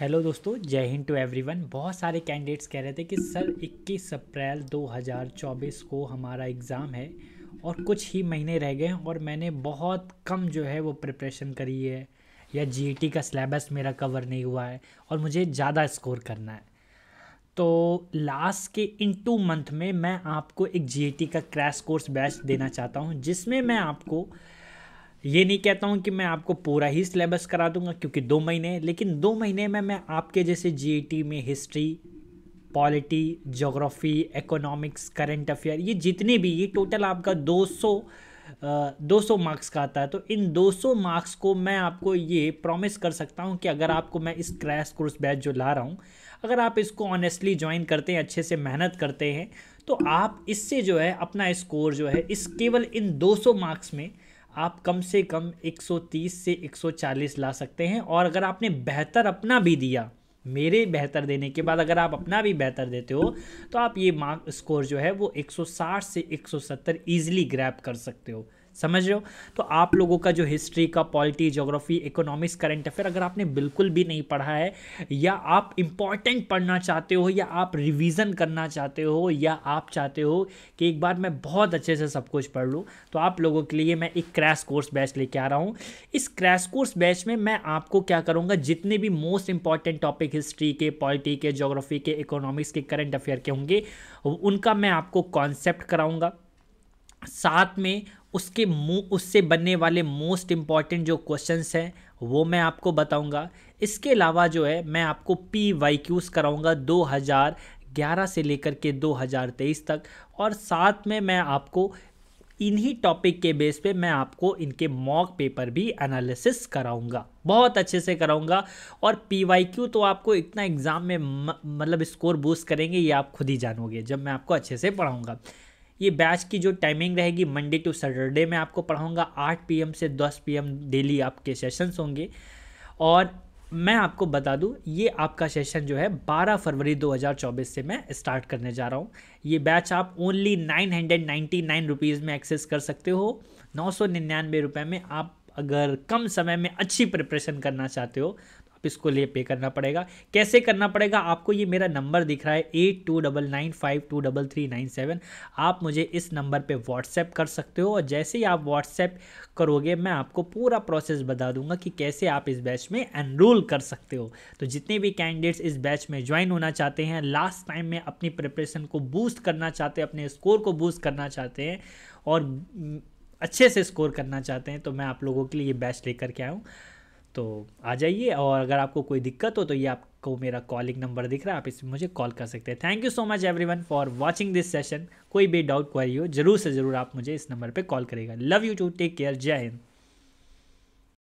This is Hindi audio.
हेलो दोस्तों जय हिंद टू एवरीवन बहुत सारे कैंडिडेट्स कह रहे थे कि सर 21 अप्रैल 2024 को हमारा एग्ज़ाम है और कुछ ही महीने रह गए हैं और मैंने बहुत कम जो है वो प्रिपरेशन करी है या जीईटी e का सिलेबस मेरा कवर नहीं हुआ है और मुझे ज़्यादा स्कोर करना है तो लास्ट के इन टू मंथ में मैं आपको एक जीईटी e का क्रैश कोर्स बैच देना चाहता हूँ जिसमें मैं आपको ये नहीं कहता हूँ कि मैं आपको पूरा ही सिलेबस करा दूंगा क्योंकि दो महीने लेकिन दो महीने में मैं आपके जैसे जी e में history polity geography economics current affair ये जितने भी ये टोटल आपका 200 200 मार्क्स का आता है तो इन 200 मार्क्स को मैं आपको ये प्रॉमिस कर सकता हूँ कि अगर आपको मैं इस क्रैश कोर्स बैच जो ला रहा हूँ अगर आप इसको ऑनेस्टली ज्वाइन करते हैं अच्छे से मेहनत करते हैं तो आप इससे जो है अपना स्कोर जो है इस केवल इन 200 मार्क्स में आप कम से कम 130 से 140 ला सकते हैं और अगर आपने बेहतर अपना भी दिया मेरे बेहतर देने के बाद अगर आप अपना भी बेहतर देते हो तो आप ये मार्क स्कोर जो है वो 160 से 170 इजीली ग्रैप कर सकते हो समझ रहे हो तो आप लोगों का जो हिस्ट्री का polity geography economics current affair अगर आपने बिल्कुल भी नहीं पढ़ा है या आप इम्पॉर्टेंट पढ़ना चाहते हो या आप रिवीजन करना चाहते हो या आप चाहते हो कि एक बार मैं बहुत अच्छे से सब कुछ पढ़ लूँ तो आप लोगों के लिए मैं एक क्रैश कोर्स बैच लेके आ रहा हूँ इस क्रैश कोर्स बैच में मैं आपको क्या करूँगा जितने भी मोस्ट इंपॉर्टेंट टॉपिक हिस्ट्री के पॉलिटी के जोग्राफी के इकोनॉमिक्स के करंट अफेयर के होंगे उनका मैं आपको कॉन्सेप्ट कराऊँगा साथ में उसके उससे बनने वाले मोस्ट इम्पॉर्टेंट जो क्वेश्चंस हैं वो मैं आपको बताऊंगा इसके अलावा जो है मैं आपको पी वाई क्यूज़ कराऊँगा दो हज़ार ग्यारह से लेकर के दो हज़ार तेईस तक और साथ में मैं आपको इन्हीं टॉपिक के बेस पे मैं आपको इनके मॉक पेपर भी एनालिसिस कराऊंगा बहुत अच्छे से कराऊंगा और पी वाई क्यू तो आपको इतना एग्ज़ाम में मतलब स्कोर बूस्ट करेंगे ये आप खुद ही जानोगे जब मैं आपको अच्छे से पढ़ाऊँगा ये बैच की जो टाइमिंग रहेगी मंडे टू सैटरडे में आपको पढ़ाऊँगा आठ पी से दस पी डेली आपके सेशंस होंगे और मैं आपको बता दूं ये आपका सेशन जो है 12 फरवरी 2024 से मैं स्टार्ट करने जा रहा हूँ ये बैच आप only nine hundred ninety nine rupees में एक्सेस कर सकते हो नौ सौ निन्यानवे रुपये में आप अगर कम समय में अच्छी प्रिपरेशन करना चाहते हो आप इसको लिए पे करना पड़ेगा कैसे करना पड़ेगा आपको ये मेरा नंबर दिख रहा है eight two double nine five two double three nine seven आप मुझे इस नंबर पे व्हाट्सएप कर सकते हो और जैसे ही आप व्हाट्सएप करोगे मैं आपको पूरा प्रोसेस बता दूंगा कि कैसे आप इस बैच में एनरोल कर सकते हो तो जितने भी कैंडिडेट्स इस बैच में ज्वाइन होना चाहते हैं लास्ट टाइम में अपनी प्रिपरेशन को बूस्ट करना चाहते हैं अपने स्कोर को बूस्ट करना चाहते हैं और अच्छे से स्कोर करना चाहते हैं तो मैं आप लोगों के लिए ये बैच लेकर के आया हूँ तो आ जाइए और अगर आपको कोई दिक्कत हो तो ये आपको मेरा कॉलिंग नंबर दिख रहा है आप इसमें मुझे कॉल कर सकते हैं thank you so much everyone for watching this session कोई भी डाउट क्वारी हो जरूर से ज़रूर आप मुझे इस नंबर पर कॉल करेगा love you too take care जय हिंद